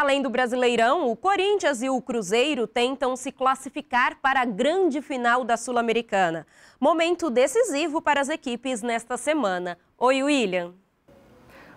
Além do Brasileirão, o Corinthians e o Cruzeiro tentam se classificar para a grande final da Sul-Americana. Momento decisivo para as equipes nesta semana. Oi, William.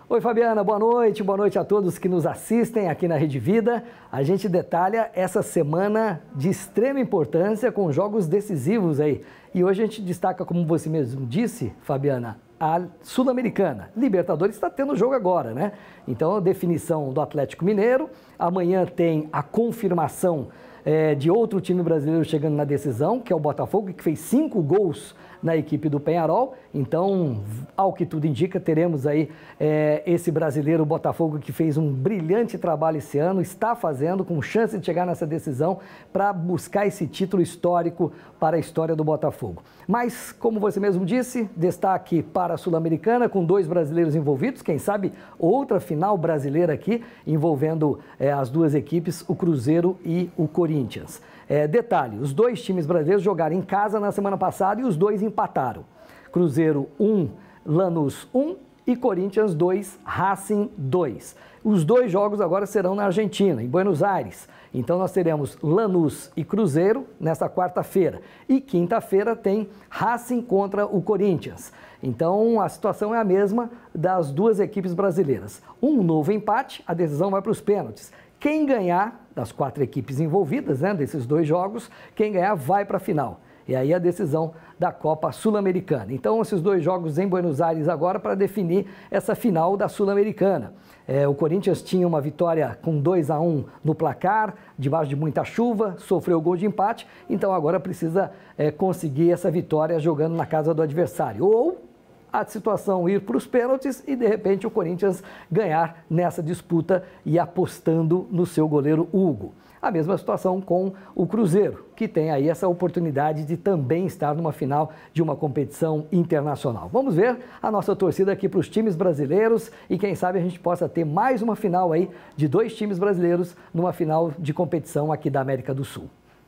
Oi, Fabiana, boa noite. Boa noite a todos que nos assistem aqui na Rede Vida. A gente detalha essa semana de extrema importância com jogos decisivos aí. E hoje a gente destaca, como você mesmo disse, Fabiana, a Sul-Americana. Libertadores está tendo jogo agora, né? Então, a definição do Atlético Mineiro. Amanhã tem a confirmação é, de outro time brasileiro chegando na decisão, que é o Botafogo, que fez cinco gols na equipe do Penharol. Então, ao que tudo indica, teremos aí é, esse brasileiro Botafogo que fez um brilhante trabalho esse ano, está fazendo, com chance de chegar nessa decisão para buscar esse título histórico para a história do Botafogo. Mas, como você mesmo disse, destaque para a Sul-Americana, com dois brasileiros envolvidos, quem sabe outra final brasileira aqui, envolvendo é, as duas equipes, o Cruzeiro e o Corinthians. Corinthians. É, detalhe: os dois times brasileiros jogaram em casa na semana passada e os dois empataram. Cruzeiro 1, Lanús 1 e Corinthians 2, Racing 2. Os dois jogos agora serão na Argentina, em Buenos Aires. Então nós teremos Lanús e Cruzeiro nesta quarta-feira. E quinta-feira tem Racing contra o Corinthians. Então a situação é a mesma das duas equipes brasileiras. Um novo empate, a decisão vai para os pênaltis. Quem ganhar das quatro equipes envolvidas, né, desses dois jogos, quem ganhar vai para a final. E aí a decisão da Copa Sul-Americana. Então, esses dois jogos em Buenos Aires agora para definir essa final da Sul-Americana. É, o Corinthians tinha uma vitória com 2 a 1 no placar, debaixo de muita chuva, sofreu gol de empate, então agora precisa é, conseguir essa vitória jogando na casa do adversário. Ou a situação ir para os pênaltis e de repente o Corinthians ganhar nessa disputa e apostando no seu goleiro Hugo. A mesma situação com o Cruzeiro, que tem aí essa oportunidade de também estar numa final de uma competição internacional. Vamos ver a nossa torcida aqui para os times brasileiros e quem sabe a gente possa ter mais uma final aí de dois times brasileiros numa final de competição aqui da América do Sul.